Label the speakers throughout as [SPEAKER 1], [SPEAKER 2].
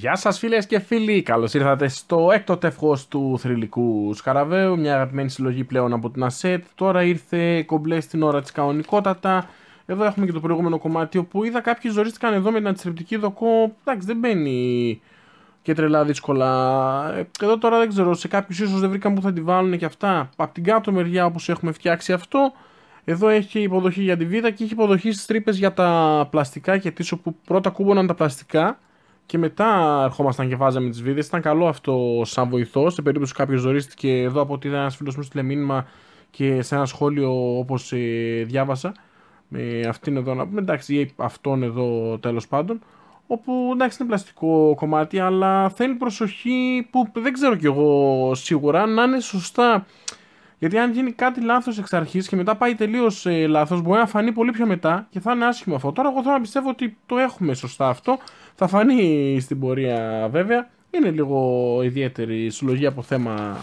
[SPEAKER 1] Γεια σας φίλες και φίλοι, καλώς ήρθατε στο έκτο τεύχος του θρηλυκού Σκαραβέου, μια αγαπημένη συλλογή πλέον από την ΑΣΕΤ. Τώρα ήρθε κομπλέ στην ώρα της κανονικότατα. Εδώ έχουμε και το προηγούμενο κομμάτι όπου είδα κάποιοι ζορίστηκαν εδώ με την αντιστρεπτική δοκό. Εντάξει δεν μπαίνει και τρελά δύσκολα. Ε, εδώ τώρα δεν ξέρω, σε κάποιους ίσως δεν βρήκαν που θα τη βάλουν και αυτά. Από την κάτω μεριά όπως έχουμε φτιάξει αυτό. Εδώ έχει υποδοχή για τη βίδα και έχει υποδοχή στις τρύπες για τα πλαστικά και τίσω που πρώτα κούμποναν τα πλαστικά και μετά ερχόμασταν και βάζαμε τις βίδες. Ήταν καλό αυτό σαν βοηθός. Σε περίπτωση κάποιο και εδώ από ότι είδα ένας φίλος μου στείλε μήνυμα και σε ένα σχόλιο όπως ε, διάβασα. Με αυτήν εδώ να πούμε, εντάξει, ή αυτόν εδώ τέλος πάντων. Όπου εντάξει είναι πλαστικό κομμάτι, αλλά θέλει προσοχή που δεν ξέρω κι εγώ σίγουρα να είναι σωστά γιατί αν γίνει κάτι λάθος εξ αρχής και μετά πάει τελείως ε, λάθος, μπορεί να φανεί πολύ πιο μετά και θα είναι άσχημο αυτό. Τώρα, εγώ θέλω να πιστεύω ότι το έχουμε σωστά αυτό. Θα φανεί στην πορεία βέβαια. Είναι λίγο ιδιαίτερη η συλλογή από θέμα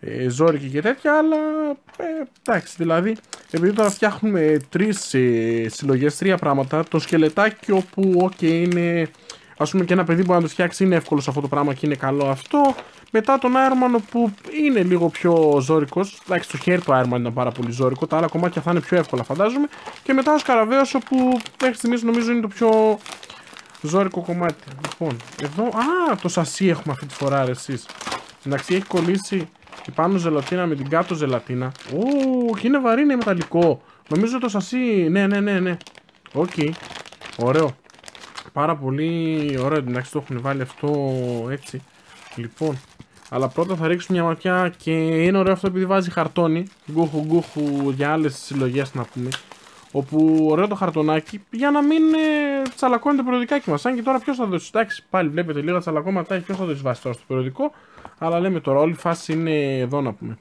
[SPEAKER 1] ε, ζόρικη και τέτοια, αλλά ε, εντάξει, δηλαδή, επειδή τώρα φτιάχνουμε τρεις ε, συλλογές, τρία πράγματα. Το σκελετάκι όπου, ok, είναι ας πούμε και ένα παιδί μπορεί να το φτιάξει, είναι εύκολος σε αυτό το πράγμα και είναι καλό αυτό. Μετά τον Άιρμαν που είναι λίγο πιο ζώρικος. Εντάξει, το χέρι του Άιρμαν ήταν πάρα πολύ ζώρικο. Τα άλλα κομμάτια θα είναι πιο εύκολα, φαντάζομαι. Και μετά ο Σκαραβαίο, που μέχρι στιγμής νομίζω είναι το πιο ζώρικο κομμάτι. Λοιπόν, εδώ. Α, το σασί έχουμε αυτή τη φορά, ρε, εσείς. Εντάξει, έχει κολλήσει και πάνω ζελατίνα με την κάτω ζελατίνα. Ου, και είναι βαρύ, είναι μεταλλικό. Νομίζω το σασί. Ναι, ναι, ναι, ναι. Οκ. Okay. Ωραίο πάρα πολύ ωραίο εντάξει το έχουν βάλει αυτό έτσι Λοιπόν αλλά πρώτα θα ρίξουμε μια ματιά και είναι ωραίο αυτό επειδή βάζει χαρτόνι Γκούχου γκούχου για άλλες συλλογές να πούμε Όπου ωραίο το χαρτονάκι για να μην ε, τσαλακώνει το περιοδικάκι μας. Αν και τώρα ποιος θα δώσει. Εντάξει, πάλι βλέπετε λίγα τσαλακώματα, ποιος θα δώσει βάσει τώρα στο περιοδικό. Αλλά λέμε τώρα, όλη η φάση είναι εδώ να πούμε.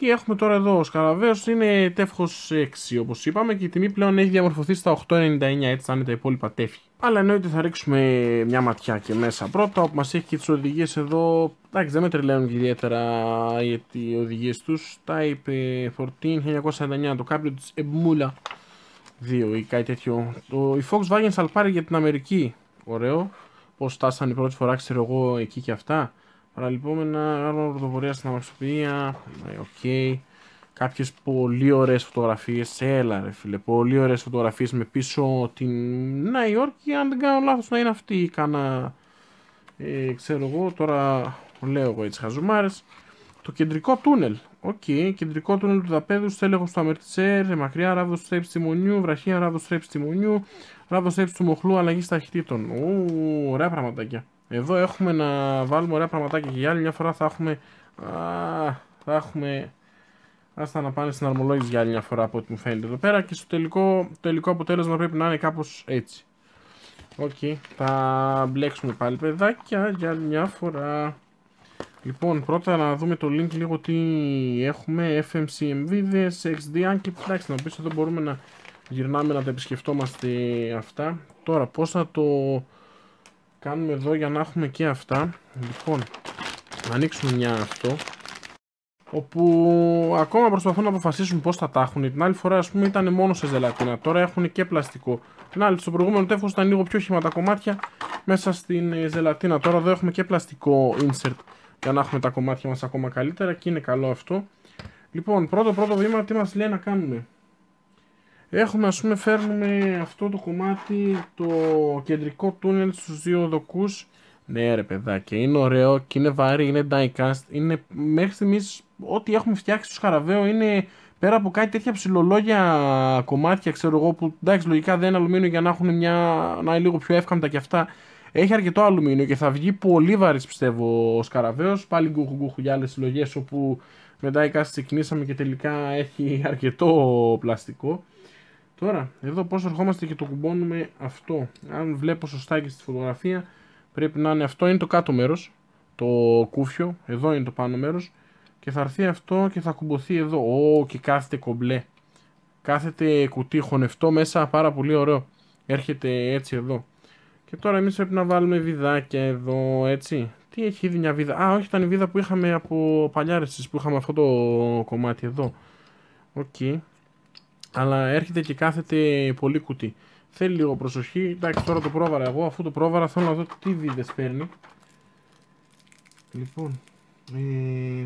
[SPEAKER 1] Τι έχουμε τώρα εδώ, ο Σκαραβέος είναι τεύχος 6 όπως είπαμε και η τιμή πλέον έχει διαμορφωθεί στα 8,99 έτσι θα είναι τα υπόλοιπα τεύχη. Αλλά εννοείται θα ρίξουμε μια ματιά και μέσα πρώτα όπου μας έχει και τις οδηγίες εδώ, εντάξει δεν με τρελαίνουν ιδιαίτερα γιατί οι οδηγίες τους, Type 14 ε, το κάποιο της εμμούλα 2 ή κάτι τέτοιο. Το, η Volkswagen Salpari για την Αμερική, ωραίο, πως στάσανε η πρώτη φορά ξέρω εγώ εκεί και αυτά. Παραλυπόμενα, άρμα πρωτοβουλία στην Ναι, Οκ. Okay. Κάποιες πολύ ωραίες φωτογραφίες. Έλα, ρε φίλε. Πολύ ωραίες φωτογραφίες με πίσω την Νέα Υόρκη. Αν δεν κάνω λάθος, να είναι αυτή. Κάνα. Ε, ξέρω εγώ τώρα. Λέω εγώ έτσι χαζουμάρε. Το κεντρικό τούνελ. Οκ. Okay. Κεντρικό τούνελ του δαπέδου. Στέλεχος του Αμερτσέρ. Μακριά ράβδος τη τιμονιού. Βραχία ράβδος Στρέψη τιμονιού. Ράβδος Στρέψη του μοχλού. Αλλαγή ταχυτήτων. ωραία πραγματάκια. Εδώ έχουμε να βάλουμε ωραία πραγματάκια και για άλλη μια φορά θα έχουμε... Α, θα έχουμε... Άστα να πάνε στην αρμολόγηση για άλλη μια φορά από ό,τι μου φαίνεται εδώ πέρα και στο τελικό, τελικό αποτέλεσμα πρέπει να είναι κάπως έτσι. Οκ, θα μπλέξουμε πάλι παιδάκια για άλλη μια φορά. Λοιπόν, πρώτα να δούμε το link λίγο τι έχουμε, FMCMVDs, XD, αν και εντάξει να πεις εδώ μπορούμε να γυρνάμε να τα επισκεφτόμαστε αυτά. Τώρα, πώς θα το κάνουμε εδώ για να έχουμε και αυτά Λοιπόν, να ανοίξουμε μια αυτό Όπου ακόμα προσπαθούν να αποφασίσουν πώς θα τα έχουν Την άλλη φορά ας πούμε ήταν μόνο σε ζελατίνα Τώρα έχουν και πλαστικό Την άλλη στο προηγούμενο τέφος ήταν λίγο πιο τα κομμάτια Μέσα στην ε, ζελατίνα Τώρα εδώ έχουμε και πλαστικό insert Για να έχουμε τα κομμάτια μας ακόμα καλύτερα Και είναι καλό αυτό Λοιπόν πρώτο πρώτο βήμα τι μας λέει να κάνουμε Έχουμε ας πούμε φέρνουμε αυτό το κομμάτι το κεντρικό τούνελ στους δύο δοκούς Ναι ρε παιδάκια είναι ωραίο και είναι βαρύ, είναι diecast είναι Μέχρι στιγμής ό,τι έχουμε φτιάξει στο Σκαραβαίο είναι πέρα από κάτι τέτοια ψηλολόγια κομμάτια ξέρω εγώ που εντάξει λογικά δεν είναι αλουμίνιο για να έχουν μια, να είναι λίγο πιο εύκαμπτα κι αυτά έχει αρκετό αλουμίνιο και θα βγει πολύ βαρύς πιστεύω ο Σκαραβαίος. πάλι γκουχου γκουχου για άλλε συλλογέ όπου μετά η ξεκινήσαμε και τελικά έχει αρκετό πλαστικό Τώρα, εδώ πώς ερχόμαστε και το κουμπώνουμε αυτό. Αν βλέπω σωστά και στη φωτογραφία, πρέπει να είναι αυτό, είναι το κάτω μέρος, το κούφιο, εδώ είναι το πάνω μέρος και θα έρθει αυτό και θα κουμπωθεί εδώ. Ω, και κάθεται κομπλέ. Κάθεται κουτί χωνευτό μέσα, πάρα πολύ ωραίο. Έρχεται έτσι εδώ. Και τώρα εμείς πρέπει να βάλουμε βιδάκια εδώ, έτσι. Τι έχει ήδη μια βίδα. Α, όχι, ήταν η βίδα που είχαμε από παλιάρεσες, που είχαμε αυτό το κομμάτι εδώ. Οκ αλλά έρχεται και κάθεται πολύ κουτί. Θέλει λίγο προσοχή. Εντάξει, τώρα το πρόβαρα εγώ. Αφού το πρόβαρα θέλω να δω τι βίδες παίρνει. Λοιπόν, ε,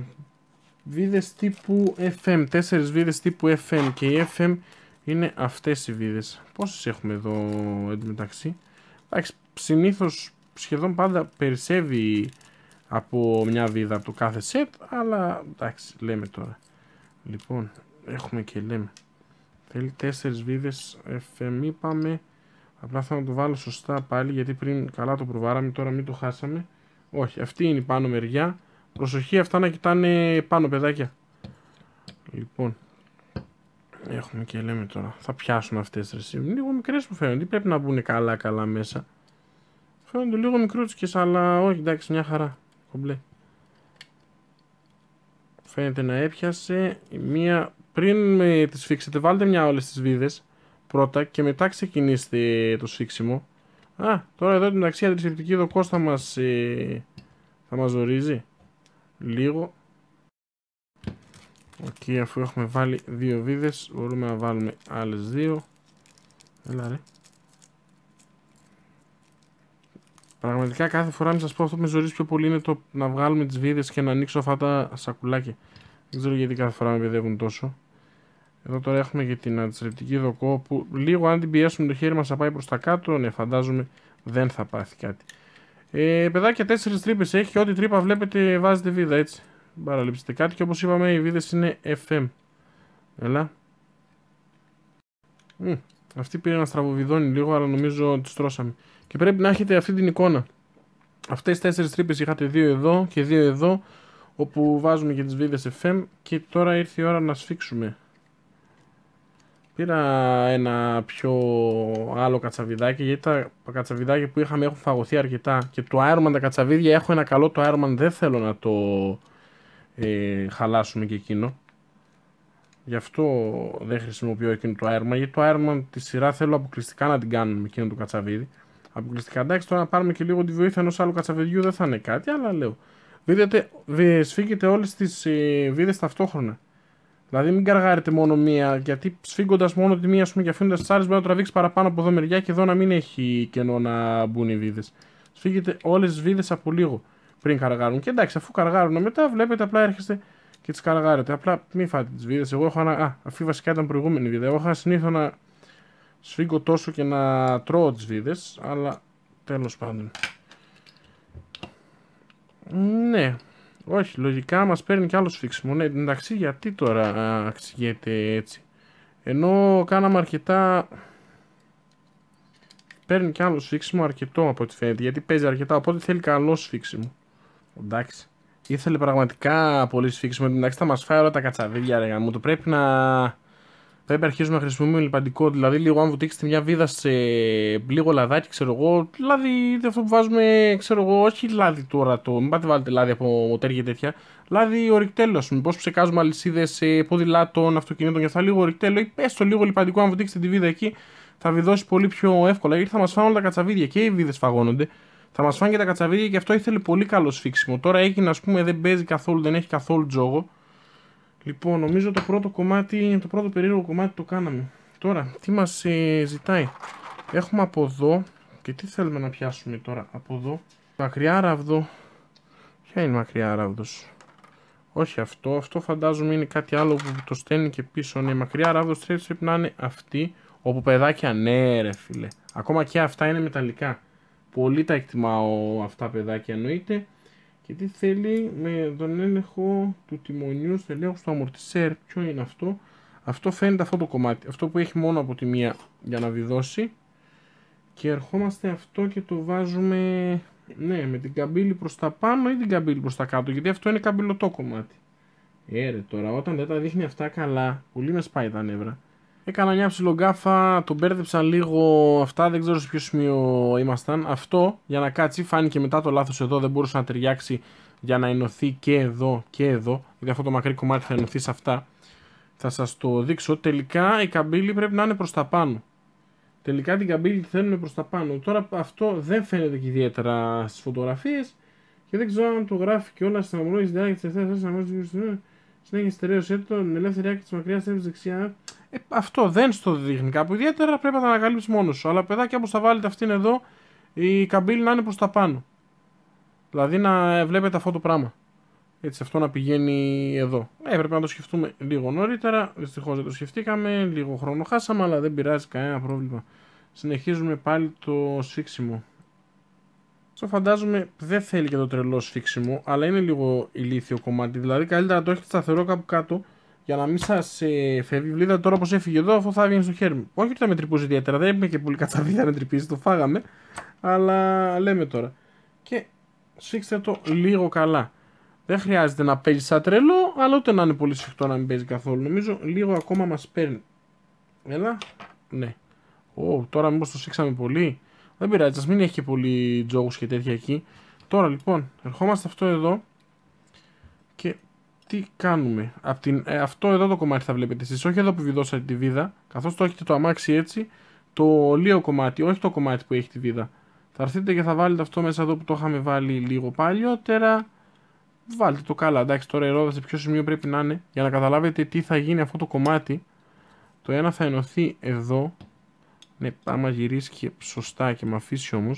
[SPEAKER 1] βίδες τύπου FM, τέσσερις βίδες τύπου FM και οι FM είναι αυτές οι βίδες. Πόσες έχουμε εδώ εντωμεταξύ. Εντάξει, συνήθως σχεδόν πάντα περισσεύει από μια βίδα του το κάθε set, αλλά εντάξει, λέμε τώρα. Λοιπόν, έχουμε και λέμε. Θέλει 4 βίδε FM πάμε Απλά θα το βάλω σωστά πάλι γιατί πριν καλά το προβάραμε τώρα μην το χάσαμε. Όχι αυτή είναι η πάνω μεριά. Προσοχή αυτά να κοιτάνε πάνω παιδάκια. Λοιπόν. Έχουμε και λέμε τώρα. Θα πιάσουν αυτές τις Είναι λίγο μικρές που φαίνονται. Πρέπει να μπουν καλά καλά μέσα. Φαίνονται λίγο μικρούτσικες αλλά όχι εντάξει μια χαρά. Κομπλέ. Φαίνεται να έπιασε μία πριν με τις βάλτε μια όλες τις βίδες πρώτα και μετά ξεκινήστε το σφίξιμο. Α, τώρα εδώ την αξία αντισηπτική εδώ κόστα μας, ε, θα μας ορίζει. Λίγο. Οκ, okay, αφού έχουμε βάλει δύο βίδες. μπορούμε να βάλουμε άλλες δύο. Έλα Πραγματικά κάθε φορά να σας πω αυτό που με ζωρίζει πιο πολύ είναι το να βγάλουμε τις βίδες και να ανοίξω αυτά τα σακουλάκια. Δεν ξέρω γιατί κάθε φορά με παιδεύουν τόσο. Εδώ τώρα έχουμε και την αντιστρεπτική δοκό που λίγο αν την πιέσουμε το χέρι μας θα πάει προς τα κάτω. Ναι, φαντάζομαι δεν θα πάθει κάτι. Ε, παιδάκια, τέσσερις τρύπες έχει και ό,τι τρύπα βλέπετε βάζετε βίδα έτσι. παραλείψτε κάτι και όπως είπαμε, οι βίδες είναι FM. Ελά. αυτή πήρε ένα στραβοβιδόνι λίγο, αλλά νομίζω ότι στρώσαμε. Και πρέπει να έχετε αυτή την εικόνα. Αυτές τι τέσσερις τρύπες είχατε δύο εδώ και δύο εδώ όπου βάζουμε και τις βίδες FM και τώρα ήρθε η ώρα να σφίξουμε. Πήρα ένα πιο άλλο κατσαβιδάκι γιατί τα κατσαβιδάκια που είχαμε έχουν φαγωθεί αρκετά και το Ironman τα κατσαβίδια έχω ένα καλό το Ironman δεν θέλω να το ε, χαλάσουμε και εκείνο. Γι' αυτό δεν χρησιμοποιώ εκείνο το Ironman γιατί το Ironman τη σειρά θέλω αποκλειστικά να την κάνουμε εκείνο το κατσαβίδι. Αποκλειστικά εντάξει τώρα να πάρουμε και λίγο τη βοήθεια ενός άλλου κατσαβιδιού δεν θα είναι κάτι αλλά λέω Βίδετε, σφίγγετε όλες τις ε, βίδες ταυτόχρονα. Δηλαδή μην καργάρετε μόνο μία, γιατί σφίγγοντας μόνο τη μία και αφήνοντας τις άλλες μπορεί να τραβήξεις παραπάνω από εδώ μεριά και εδώ να μην έχει κενό να μπουν οι βίδες. Σφίγγετε όλες τις βίδες από λίγο πριν καργάρουν. Και εντάξει, αφού καργάρουν μετά, βλέπετε απλά έρχεστε και τις καργάρετε. Απλά μην φάτε τις βίδες. Εγώ έχω ένα... Α, αυτή βασικά ήταν προηγούμενη βίδα. Εγώ είχα συνήθω να σφίγγω τόσο και να τρώω τις βίδες, αλλά τέλος πάντων. Ναι. Όχι, λογικά μας παίρνει κι άλλος σφίξιμο. Ναι, εντάξει, γιατί τώρα αξιγείται έτσι. Ενώ κάναμε αρκετά. Παίρνει κι άλλος σφίξιμο αρκετό από ό,τι φαίνεται. Γιατί παίζει αρκετά, οπότε θέλει καλό σφίξιμο. Εντάξει. Ήθελε πραγματικά πολύ σφίξιμο. Εντάξει, θα μας φάει όλα τα κατσαβίδια, ρε μου. Το πρέπει να. Πρέπει να αρχίσουμε να χρησιμοποιούμε λιπαντικό. Δηλαδή, λίγο αν βουτήξετε μια βίδα σε λίγο λαδάκι, ξέρω εγώ. Δηλαδή, αυτό που βάζουμε, ξέρω εγώ, όχι λάδι τώρα το. Μην πάτε βάλετε λάδι από μοτέρ και τέτοια. Λάδι ορυκτέλο. πώς ψεκάζουμε αλυσίδες ε, ποδηλάτων, αυτοκινήτων και αυτά. Λίγο ορυκτέλο. Ή το λίγο λιπαντικό, αν βουτήξετε τη βίδα εκεί, θα βιδώσει πολύ πιο εύκολα. Γιατί θα μας φάνε τα κατσαβίδια και οι βίδες φαγώνονται. Θα μας φάνε και τα κατσαβίδια και αυτό ήθελε πολύ καλό σφίξιμο. Τώρα έγινε, ας πούμε, δεν παίζει καθόλου, δεν έχει καθόλου τζόγο. Λοιπόν, νομίζω το πρώτο κομμάτι, το πρώτο περίεργο κομμάτι το κάναμε. Τώρα, τι μας ε, ζητάει. Έχουμε από εδώ, και τι θέλουμε να πιάσουμε τώρα, από εδώ. Μακριά ραβδό. Ποια είναι μακριά ραβδός. Όχι αυτό, αυτό φαντάζομαι είναι κάτι άλλο που το στέλνει και πίσω. Ναι, μακριά ράβδος πρέπει να είναι αυτή. Όπου παιδάκια, ναι, ρε φίλε. Ακόμα και αυτά είναι μεταλλικά. Πολύ τα εκτιμάω αυτά παιδάκια εννοείται γιατί θέλει με τον έλεγχο του τιμονιού στο έλεγχο στο αμορτισέρ. Ποιο είναι αυτό. Αυτό φαίνεται αυτό το κομμάτι. Αυτό που έχει μόνο από τη μία για να βιδώσει. Και ερχόμαστε αυτό και το βάζουμε ναι, με την καμπύλη προς τα πάνω ή την καμπύλη προς τα κάτω. Γιατί αυτό είναι καμπυλωτό κομμάτι. Έρε ε, τώρα όταν δεν τα δείχνει αυτά καλά, πολύ με σπάει τα νεύρα. Έκανα μια ψιλογκάφα, τον μπέρδεψα λίγο αυτά, δεν ξέρω σε ποιο σημείο ήμασταν. Αυτό για να κάτσει, φάνηκε μετά το λάθος εδώ, δεν μπορούσε να ταιριάξει για να ενωθεί και εδώ και εδώ. γιατί δηλαδή αυτό το μακρύ κομμάτι θα ενωθεί σε αυτά. Θα σας το δείξω. Τελικά η καμπύλη πρέπει να είναι προς τα πάνω. Τελικά την καμπύλη τη θέλουν προς τα πάνω. Τώρα αυτό δεν φαίνεται και ιδιαίτερα στις φωτογραφίες και δεν ξέρω αν το γράφει και όλα στην αμολόγηση διάρκεια τη ελεύθερη άκρη της μακριάς δεξιά. Ε, αυτό δεν στο δείχνει κάπου ιδιαίτερα, πρέπει να τα ανακαλύψει μόνος σου. Αλλά παιδάκια, όπως θα βάλετε αυτήν εδώ, η καμπύλη να είναι προς τα πάνω. Δηλαδή να βλέπετε αυτό το πράγμα. Έτσι, αυτό να πηγαίνει εδώ. Ε, έπρεπε να το σκεφτούμε λίγο νωρίτερα. Δυστυχώς δεν το σκεφτήκαμε. Λίγο χρόνο χάσαμε, αλλά δεν πειράζει κανένα πρόβλημα. Συνεχίζουμε πάλι το σφίξιμο. Στο φαντάζομαι δεν θέλει και το τρελό σφίξιμο, αλλά είναι λίγο ηλίθιο κομμάτι. Δηλαδή, καλύτερα να το έχετε σταθερό κάπου κάτω για να μην σας ε, φεύγει. βλίδα, τώρα όπω έφυγε εδώ, αφού θα έβγαινε στο χέρι μου. Όχι ότι θα με τρυπούσε ιδιαίτερα, δεν είμαι και πολύ κατσαβίδα να τρυπήσει, το φάγαμε. Αλλά λέμε τώρα. Και σφίξτε το λίγο καλά. Δεν χρειάζεται να παίζεις σαν τρελό, αλλά ούτε να είναι πολύ σφιχτό να μην παίζει καθόλου. Νομίζω λίγο ακόμα μας παίρνει. Έλα. Ναι. Ω, τώρα μήπως το σφίξαμε πολύ. Δεν πειράζει, ας μην έχει και πολύ τζόγους και τέτοια εκεί. Τώρα λοιπόν, ερχόμαστε αυτό εδώ και τι κάνουμε. Απ την, ε, αυτό εδώ το κομμάτι θα βλέπετε εσείς, όχι εδώ που βιδώσατε τη βίδα, καθώς το έχετε το αμάξι έτσι, το λίγο κομμάτι, όχι το κομμάτι που έχει τη βίδα. Θα έρθετε και θα βάλετε αυτό μέσα εδώ που το είχαμε βάλει λίγο παλιότερα. Βάλτε το καλά, εντάξει τώρα η ρόδα σε ποιο σημείο πρέπει να είναι, για να καταλάβετε τι θα γίνει αυτό το κομμάτι. Το ένα θα ενωθεί εδώ. Ναι, άμα γυρίσει και σωστά και με αφήσει όμως.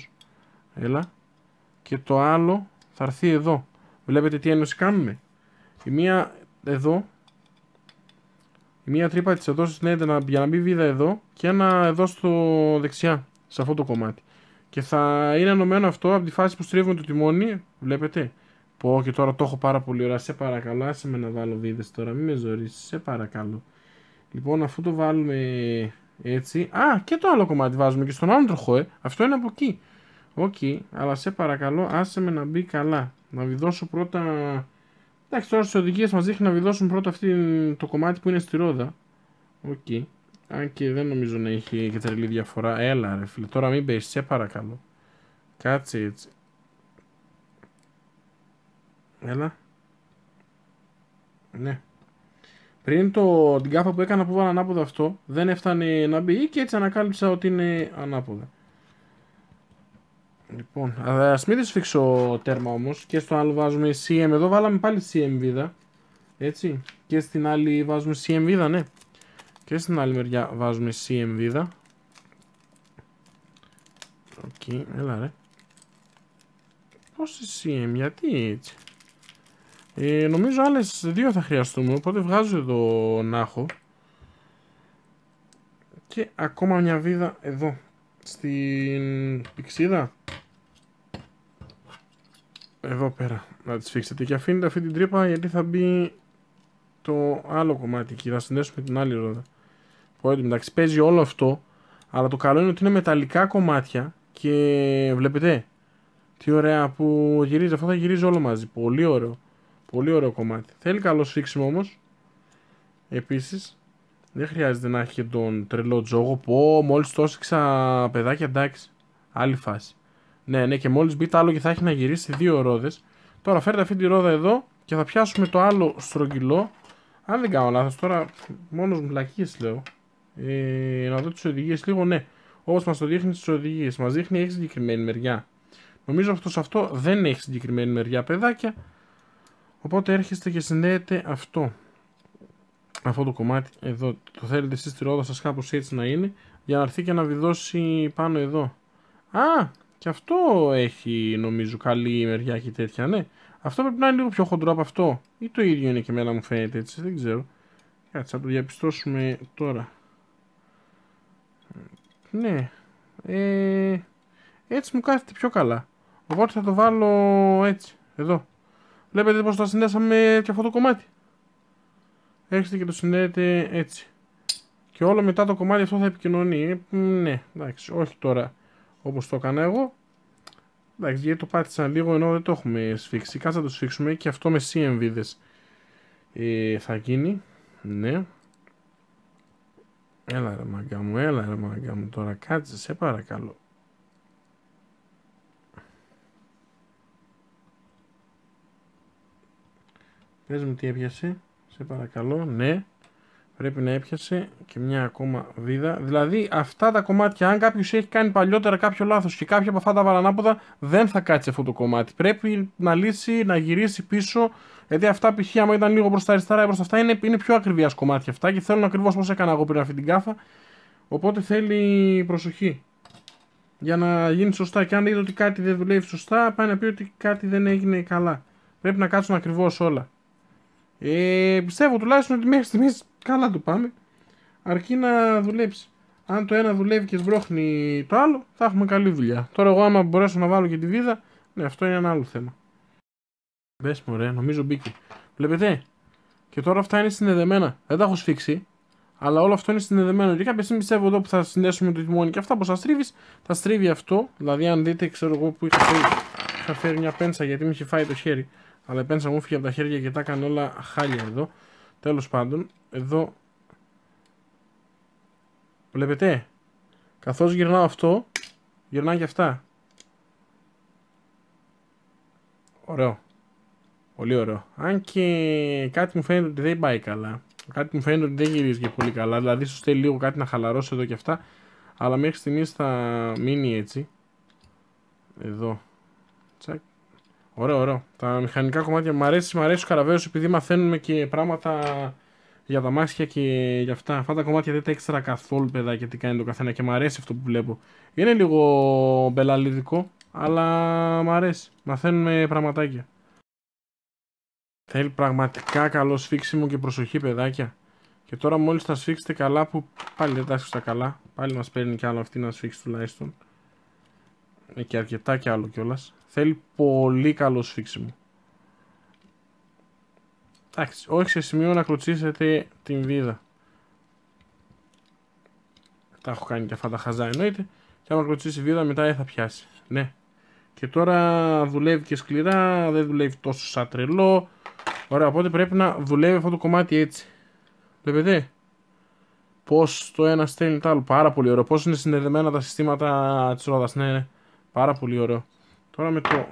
[SPEAKER 1] Έλα. Και το άλλο θα έρθει εδώ. Βλέπετε τι ένωση κάνουμε. Η μία εδώ. Η μία τρύπα της εδώ συνέδεται να, για να μπει βίδα εδώ και ένα εδώ στο δεξιά, σε αυτό το κομμάτι. Και θα είναι ενωμένο αυτό από τη φάση που στρίβουμε το τιμόνι, βλέπετε. Πω και τώρα το έχω πάρα πολύ ωραία, σε παρακαλώ, άσε με να βάλω βίδες τώρα, μην με ζωρίσεις, σε παρακαλώ. Λοιπόν, αφού το βάλουμε έτσι, α, και το άλλο κομμάτι βάζουμε και στον άλλο τροχό, ε. αυτό είναι από εκεί. Οκ, okay, αλλά σε παρακαλώ, άσε με να μπει καλά. Να βιδώσω πρώτα Εντάξει, τώρα στις οδηγίες μας δείχνει να βιδώσουν πρώτα αυτή το κομμάτι που είναι στη ρόδα. Οκ. Αν και δεν νομίζω να έχει και τρελή διαφορά. Έλα, ρε φίλε. Τώρα μην πέσει, σε παρακαλώ. Κάτσε έτσι. Έλα. Ναι. Πριν το, την κάφα που έκανα που βάλα ανάποδα αυτό, δεν έφτανε να μπει Ή και έτσι ανακάλυψα ότι είναι ανάποδα. Λοιπόν, α μην σφίξω τέρμα όμως. Και στο άλλο βάζουμε CM. Εδώ βάλαμε πάλι CM βίδα. Έτσι. Και στην άλλη βάζουμε CM βίδα, ναι. Και στην άλλη μεριά βάζουμε CM βίδα. Οκ, έλα ρε. Πόσες CM, γιατί έτσι. Ε, νομίζω άλλες δύο θα χρειαστούμε. Οπότε βγάζω εδώ να έχω. Και ακόμα μια βίδα εδώ στην πηξίδα εδώ πέρα να τη σφίξετε και αφήνετε αυτή την τρύπα γιατί θα μπει το άλλο κομμάτι εκεί, θα συνδέσουμε την άλλη ρόδα. Οπότε εντάξει, παίζει όλο αυτό, αλλά το καλό είναι ότι είναι μεταλλικά κομμάτια και βλέπετε τι ωραία που γυρίζει, αυτό θα γυρίζει όλο μαζί, πολύ ωραίο. Πολύ ωραίο κομμάτι. Θέλει καλό σφίξιμο όμως. Επίσης, δεν χρειάζεται να έχει τον τρελό τζόγο. Πω, μόλις το έσυξα παιδάκια, εντάξει. Άλλη φάση. Ναι, ναι, και μόλις μπει τα άλλο και θα έχει να γυρίσει δύο ρόδες. Τώρα φέρτε αυτή τη ρόδα εδώ και θα πιάσουμε το άλλο στρογγυλό. Αν δεν κάνω λάθος, τώρα μόνος λακίες λέω. Ε, να δω τις οδηγίες λίγο, ναι. Όπως μας το δείχνει τις οδηγίες, μας δείχνει έχει συγκεκριμένη μεριά. Νομίζω αυτός αυτό δεν έχει συγκεκριμένη μεριά, παιδάκια. Οπότε έρχεστε και συνδέεται αυτό. Αυτό το κομμάτι εδώ. Το θέλετε εσείς τη ρόδα σας κάπως έτσι να είναι. Για να έρθει και να βιδώσει πάνω εδώ. Α, και αυτό έχει νομίζω καλή μεριά και τέτοια, ναι. Αυτό πρέπει να είναι λίγο πιο χοντρό από αυτό. Ή το ίδιο είναι και εμένα μου φαίνεται έτσι, δεν ξέρω. Κάτσε, θα το διαπιστώσουμε τώρα. Ναι. Ε, έτσι μου κάθεται πιο καλά. Οπότε θα το βάλω έτσι, εδώ. Βλέπετε πως το συνδέσαμε και αυτό το κομμάτι. Έρχεται και το συνδέεται έτσι. Και όλο μετά το κομμάτι αυτό θα επικοινωνεί. Ε, ναι, εντάξει, όχι τώρα Όπως το έκανα εγώ. Εντάξει, γιατί το πάτησα λίγο ενώ δεν το έχουμε σφίξει. Κάτσε να το σφίξουμε και αυτό με CMV ε, θα γίνει. Ναι. Έλα ρε μαγκά μου, έλα ρε μαγκά μου τώρα. Κάτσε, σε παρακαλώ. Πες μου τι έπιασε, σε παρακαλώ, ναι. Πρέπει να έπιασε και μια ακόμα βίδα. Δηλαδή αυτά τα κομμάτια, αν κάποιος έχει κάνει παλιότερα κάποιο λάθος και κάποια από αυτά τα βαρανάποδα, δεν θα κάτσει αυτό το κομμάτι. Πρέπει να λύσει, να γυρίσει πίσω. Γιατί δηλαδή, αυτά π.χ. άμα ήταν λίγο προς τα αριστερά ή προς τα αυτά, είναι, είναι πιο ακριβιά κομμάτια αυτά και θέλουν ακριβώς όπω έκανα εγώ πριν αυτή την κάφα. Οπότε θέλει προσοχή για να γίνει σωστά. Και αν δείτε ότι κάτι δεν δουλεύει σωστά, πάει να πει ότι κάτι δεν έγινε καλά. Πρέπει να κάτσουν ακριβώς όλα. Ε, πιστεύω τουλάχιστον ότι μέχρι στιγμής καλά το πάμε. Αρκεί να δουλέψει. Αν το ένα δουλεύει και σμπρώχνει το άλλο, θα έχουμε καλή δουλειά. Τώρα, εγώ, άμα μπορέσω να βάλω και τη βίδα, ναι, αυτό είναι ένα άλλο θέμα. Μπε μου, ρε, νομίζω μπήκε. Βλέπετε, και τώρα αυτά είναι συνδεδεμένα. Δεν τα έχω σφίξει, αλλά όλο αυτό είναι συνδεδεμένο. Και κάποια στιγμή πιστεύω εδώ που θα συνδέσουμε το τιμόνι και αυτά, που θα στρίβεις, θα στρίβει αυτό. Δηλαδή, αν δείτε, ξέρω εγώ που είχα φέρει, μια πένσα γιατί μου είχε το χέρι. Αλλά η πένσα μου φύγε από τα χέρια και τα έκανε όλα χάλια εδώ. Τέλος πάντων, εδώ... Βλέπετε, καθώς γυρνάω αυτό, γυρνάει και αυτά. Ωραίο. Πολύ ωραίο. Αν και κάτι μου φαίνεται ότι δεν πάει καλά. Κάτι μου φαίνεται ότι δεν γυρίζει πολύ καλά. Δηλαδή σου στέλνει λίγο κάτι να χαλαρώσει εδώ και αυτά. Αλλά μέχρι στιγμής θα μείνει έτσι. Εδώ. Τσακ. Ωραίο, ωραίο. Τα μηχανικά κομμάτια μου αρέσει, μου αρέσει ο καραβέο επειδή μαθαίνουμε και πράγματα για τα μάσια και για αυτά. Αυτά τα κομμάτια δεν τα ήξερα καθόλου, παιδάκια, τι κάνει το καθένα και μου αρέσει αυτό που βλέπω. Είναι λίγο μπελαλιδικό, αλλά μου αρέσει. Μαθαίνουμε πραγματάκια. Θέλει πραγματικά καλό σφίξιμο και προσοχή, παιδάκια. Και τώρα μόλις τα σφίξετε καλά που πάλι δεν τα σφίξετε καλά. Πάλι μας παίρνει κι άλλο αυτή να σφίξει τουλάχιστον. Ε, και αρκετά κι άλλο κιόλας. Θέλει πολύ καλό σφίξιμο. Εντάξει, όχι σε σημείο να κλωτσίσετε την βίδα. Τα έχω κάνει και αυτά τα χαζά εννοείται. Και άμα κλωτσίσει η βίδα μετά θα πιάσει. Ναι. Και τώρα δουλεύει και σκληρά, δεν δουλεύει τόσο σαν τρελό. Ωραία, οπότε πρέπει να δουλεύει αυτό το κομμάτι έτσι. Βλέπετε. Πώς το ένα στέλνει το άλλο. Πάρα πολύ ωραίο. Πώς είναι συνδεδεμένα τα συστήματα της ρόδα. Ναι, ναι. Πάρα πολύ ωραίο. Τώρα με το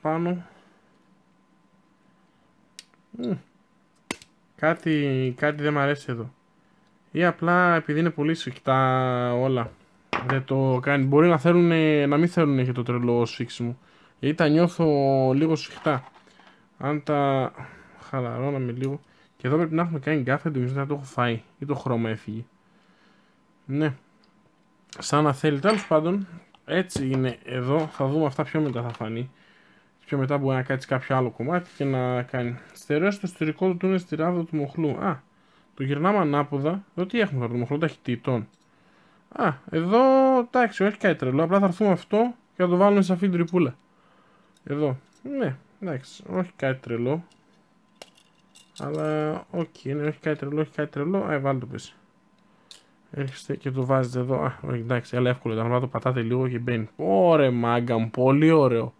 [SPEAKER 1] πάνω κάτι, κάτι δεν μου αρέσει εδώ ή απλά επειδή είναι πολύ σφιχτά όλα δεν το κάνει. Μπορεί να, θέλουν, να μην θέλουν και το τρελό σφίξιμο γιατί τα νιώθω λίγο σφιχτά. Αν τα χαλαρώναμε λίγο και εδώ πρέπει να έχουμε κάνει κάθε του να το έχω φάει ή το χρώμα έφυγε. Ναι. Σαν να θέλει τέλος πάντων έτσι είναι εδώ, θα δούμε αυτά πιο μετά θα φανεί. Πιο μετά μπορεί να κάτσει κάποιο άλλο κομμάτι και να κάνει. Στερεό στο εσωτερικό του είναι στη ράβδο του μοχλού. Α, το γυρνάμε ανάποδα. Εδώ τι έχουμε τώρα, το μοχλό ταχυτήτων. Α, εδώ εντάξει, όχι κάτι τρελό. Απλά θα έρθουμε αυτό και θα το βάλουμε σε αυτήν την τρυπούλα. Εδώ. Ναι, εντάξει, όχι κάτι τρελό. Αλλά, οκ, ναι, όχι κάτι τρελό, όχι κάτι τρελό. Α, βάλτε το πέσει. Έρχεστε και το βάζετε εδώ. Α, εντάξει, αλλά εύκολο ήταν. Το πατάτε λίγο και μπαίνει. ωρε μάγκα μου, πολύ ωραίο.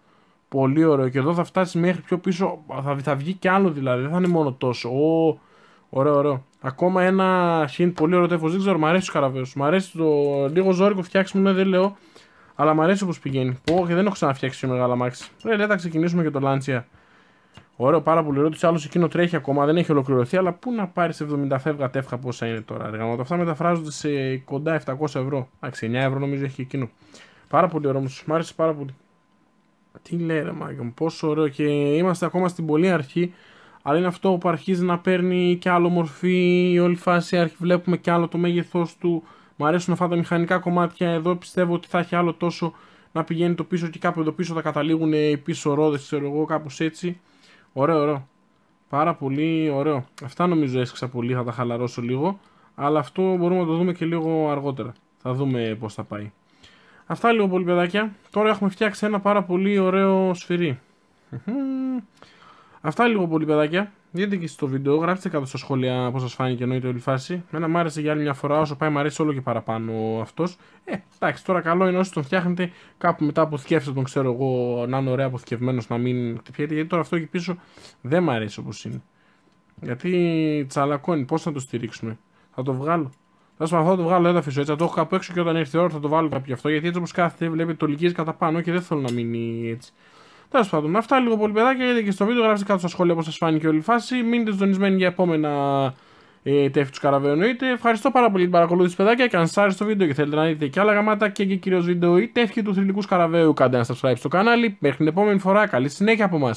[SPEAKER 1] Πολύ ωραίο. Και εδώ θα φτάσει μέχρι πιο πίσω. Θα, θα βγει κι άλλο δηλαδή. Δεν θα είναι μόνο τόσο. Ο, ωραίο, ωραίο. Ακόμα ένα hint πολύ ωραίο τέφος. Δεν ξέρω, μου αρέσει του καραβέου. Μου αρέσει το λίγο ζώρικο φτιάξιμο, ναι, δεν λέω. Αλλά μου αρέσει όπως πηγαίνει. Πω και δεν έχω ξαναφτιάξει μεγάλα μάξι. λέει, θα ξεκινήσουμε και το Lancia. Ωραίο, πάρα πολύ ερώτηση, άλλο εκείνο τρέχει ακόμα, δεν έχει ολοκληρωθεί. Αλλά πού να πάρεις 70 φεύγα τεύχα πόσα είναι τώρα. Ρε, αυτά μεταφράζονται σε κοντά 700 ευρώ. Εντάξει, 9 ευρώ νομίζω έχει εκείνο. Πάρα πολύ ωραίο όμω. Μ' άρεσε πάρα πολύ. Τι λέει ρε Μάγκον, πόσο ωραίο. Και είμαστε ακόμα στην πολύ αρχή. Αλλά είναι αυτό που αρχίζει να παρει 70 φευγα τευχα ποσα ειναι τωρα ρε αυτα μεταφραζονται σε κοντα 700 ευρω ενταξει 9 ευρω νομιζω εχει εκεινο παρα πολυ ωραιο ομω αρεσε παρα πολυ τι λεει ρε μου ποσο ωραιο και άλλο μορφή. Η όλη φάση βλέπουμε και άλλο το μέγεθός του. Μου αρέσουν αυτά τα μηχανικά κομμάτια. Εδώ πιστεύω ότι θα έχει άλλο τόσο να πηγαίνει το πίσω και κάπου εδώ πίσω θα καταλήγουν πίσω ρόδες, ξέρω εγώ, κάπως έτσι. Ωραίο, ωραίο. Πάρα πολύ ωραίο. Αυτά νομίζω έσκησα πολύ, θα τα χαλαρώσω λίγο. Αλλά αυτό μπορούμε να το δούμε και λίγο αργότερα. Θα δούμε πώς θα πάει. Αυτά λίγο πολύ παιδάκια. Τώρα έχουμε φτιάξει ένα πάρα πολύ ωραίο σφυρί. Αυτά λίγο πολύ παιδάκια. Δείτε και στο βίντεο, γράψτε κάτω στα σχόλια πώς σας φάνηκε εννοείται όλη η φάση. Μένα μου άρεσε για άλλη μια φορά, όσο πάει μου αρέσει όλο και παραπάνω αυτός. Ε, εντάξει, τώρα καλό είναι όσοι τον φτιάχνετε κάπου μετά αποθηκεύστε τον, ξέρω εγώ, να είναι ωραία αποθηκευμένος, να μην χτυπιέται. Γιατί τώρα αυτό εκεί πίσω δεν μου αρέσει όπως είναι. Γιατί τσαλακώνει, πώς θα το στηρίξουμε. Θα το βγάλω. Θα σου αυτό το βγάλω, δεν αφήσω έτσι. Θα το έχω κάπου έξω και όταν έρθει η ώρα θα το βάλω κάπου αυτό. Γιατί έτσι όπως κάθεται, βλέπετε το λυγίζει κατά πάνω και δεν θέλω να μείνει έτσι. Τέλος πάντων, αυτά λίγο πολύ παιδάκια. γιατί και στο βίντεο, γράψτε κάτω στα σχόλια όπως σας φάνηκε όλη η φάση. Μείνετε συντονισμένοι για επόμενα ε, τέφη του Είτε Ευχαριστώ πάρα πολύ την παρακολούθηση, παιδάκια. Και αν σας άρεσε το βίντεο και θέλετε να δείτε και άλλα γαμάτα και, και κυρίως βίντεο ή τέφη του θρηλυκού καραβέου, κάντε ένα subscribe στο κανάλι. Μέχρι την επόμενη φορά, καλή συνέχεια από εμά.